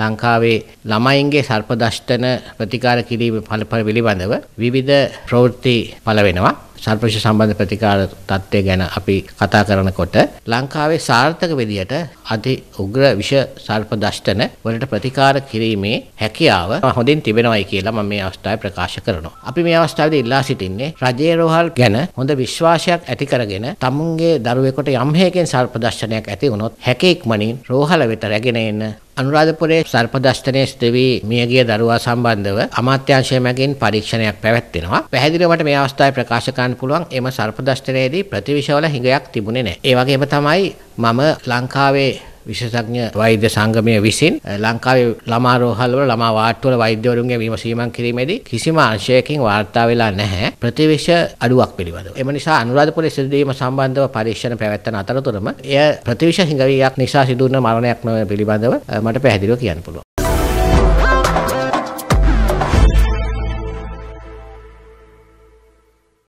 ලංකාවේ ළමයින්ගේ සර්ප දෂ්ටන ප්‍රතිකාර කිරීම පිළිබඳව විවිධ ප්‍රවෘත්ති පළ වෙනවා. සර්පවිෂ සම්බන්ධ ප්‍රතිකාර තත්ත්වය ගැන අපි කතා කරනකොට ලංකාවේ සාර්ථක විදියට අති උග්‍ර විෂ සර්ප දෂ්ටන වලට ප්‍රතිකාර කිරීමේ හැකියාව හොඳින් තිබෙනවායි කියලා මම මේ අවස්ථාවේ ප්‍රකාශ කරනවා. අපි මේ අවස්ථාවේදී ඉල්ලා සිටින්නේ රජයේ රෝහල් ගැන හොඳ විශ්වාසයක් ඇති කරගෙන තමුන්ගේ දරුවෙකුට යම් හේකින් සර්ප දෂ්ටනයක් ඇති වුණොත් හැකෙක්මනින් රෝහල වෙත රැගෙන එන අනුරාධපුරයේ සර්පදෂ්ටනයේ ස්ත්‍රී මියගිය දරුවා සම්බන්ධව අමාත්‍යාංශය මැගින් පරීක්ෂණයක් පැවැත්වෙනවා. පැහැදිලිවමට මේ අවස්ථාවේ ප්‍රකාශ කරන්න පුළුවන් එම සර්පදෂ්ටනයේදී ප්‍රතිවිෂවල හිඟයක් තිබුණේ නැහැ. ඒ වගේම තමයි මම ලංකාවේ විශේෂඥ වෛද්‍ය සංගමය විසින් ලංකාවේ ළමා රෝහල්වල ළමා වාට්ටුවල වෛද්‍යවරුන්ගේ විමසීමක් කිරීමේදී කිසිම අංශයකින් වාර්තා වෙලා නැහැ ප්‍රතිවිෂ අඩුවක් පිළිබඳව. එම නිසා අනුරාධපුර සිදුවීම සම්බන්ධව පරීක්ෂණ පැවැත්වෙන අතරතුරම එය ප්‍රතිවිෂ හිඟවියක් නිසා සිදු වුණ මරණයක් නොවන පිළිබඳව මට පැහැදිලිව කියන්න පුළුවන්.